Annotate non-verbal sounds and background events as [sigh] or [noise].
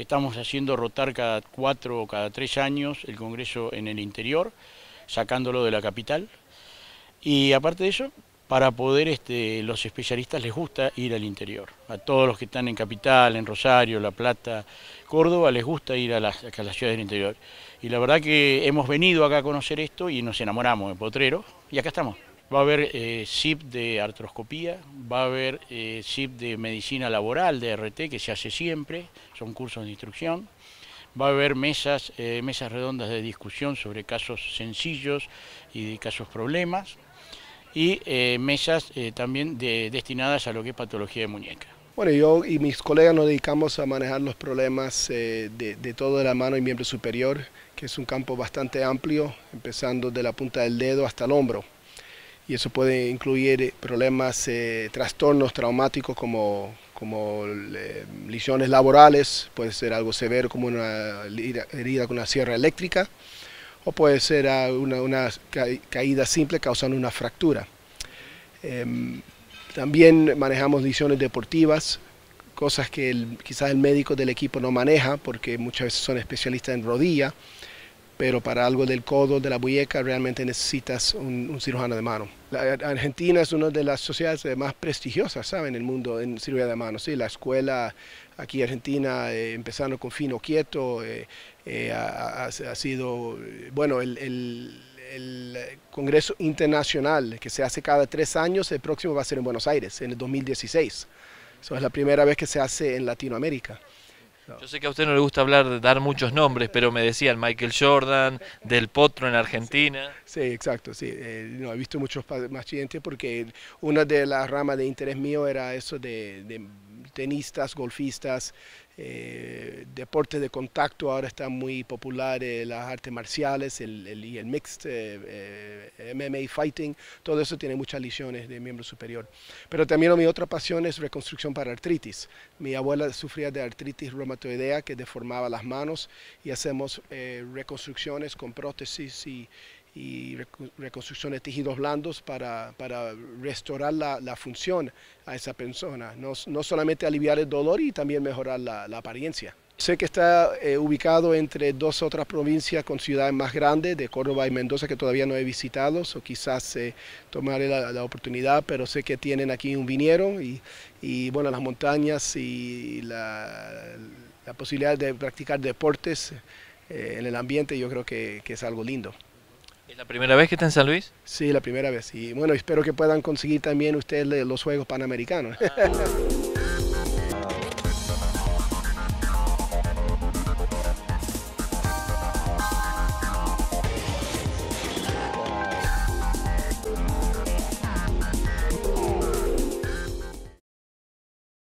Estamos haciendo rotar cada cuatro o cada tres años el Congreso en el interior, sacándolo de la capital. Y aparte de eso, para poder, este, los especialistas les gusta ir al interior. A todos los que están en Capital, en Rosario, La Plata, Córdoba, les gusta ir a las, a las ciudades del interior. Y la verdad que hemos venido acá a conocer esto y nos enamoramos de Potrero y acá estamos. Va a haber eh, de artroscopía, va a haber eh, de medicina laboral, de RT, que se hace siempre, son cursos de instrucción. Va a haber mesas, eh, mesas redondas de discusión sobre casos sencillos y casos problemas. Y eh, mesas eh, también destinadas a lo que es patología de muñeca. Bueno, yo y mis colegas nos dedicamos a manejar los problemas eh, de, de, la mano y miembro superior, que es un campo bastante amplio, empezando de la punta del dedo hasta el hombro y eso puede incluir eh, problemas, eh, trastornos traumáticos como, como eh, lesiones laborales, puede ser algo severo como una herida con una sierra eléctrica o puede ser una, caída simple causando una fractura. Em, también manejamos lesiones deportivas, cosas que quizás el médico del equipo no maneja porque muchas veces son especialistas en rodilla pero para algo del codo, de la muñeca, realmente necesitas un, cirujano de mano. La Argentina es una de las sociedades más prestigiosas, ¿saben?, en el mundo en cirugía de mano. Sí, la escuela aquí en Argentina, eh, empezando con Fino Quieto, eh, eh, ha, sido, bueno, el, el Congreso Internacional que se hace cada tres años, el próximo va a ser en Buenos Aires, en el 2016. Eso es la primera vez que se hace en Latinoamérica. Yo sé que a usted no le gusta hablar, dar muchos nombres, pero me decían Michael Jordan, Del Potro en Argentina. Sí, exacto, sí. Eh, no, he visto muchos más clientes, porque una de las ramas de interés mío era eso de tenistas, golfistas, eh, deporte deportes de contacto, ahora están muy populares eh, las artes marciales y el mixed eh, MMA fighting, todo eso tiene muchas lesiones de miembro superior. Pero también mi otra pasión es reconstrucción para artritis. Mi abuela sufría de artritis reumatoidea que deformaba las manos y hacemos reconstrucciones con prótesis y, y reconstrucción de tejidos blandos para, para restaurar la, la, función a esa persona, no, no, solamente aliviar el dolor y también mejorar la, la apariencia. Sé que está eh, ubicado entre dos otras provincias con ciudades más grandes, de Córdoba y Mendoza, que todavía no he visitado, o quizás se eh, tomaré la, la, oportunidad, pero sé que tienen aquí un viniero y, y bueno, las montañas y la, la posibilidad de practicar deportes eh, en el ambiente, yo creo que, que es algo lindo. ¿Es la primera vez que está en San Luis? Sí, la primera vez. Y bueno, espero que puedan conseguir también ustedes los Juegos Panamericanos. Ah. [laughs]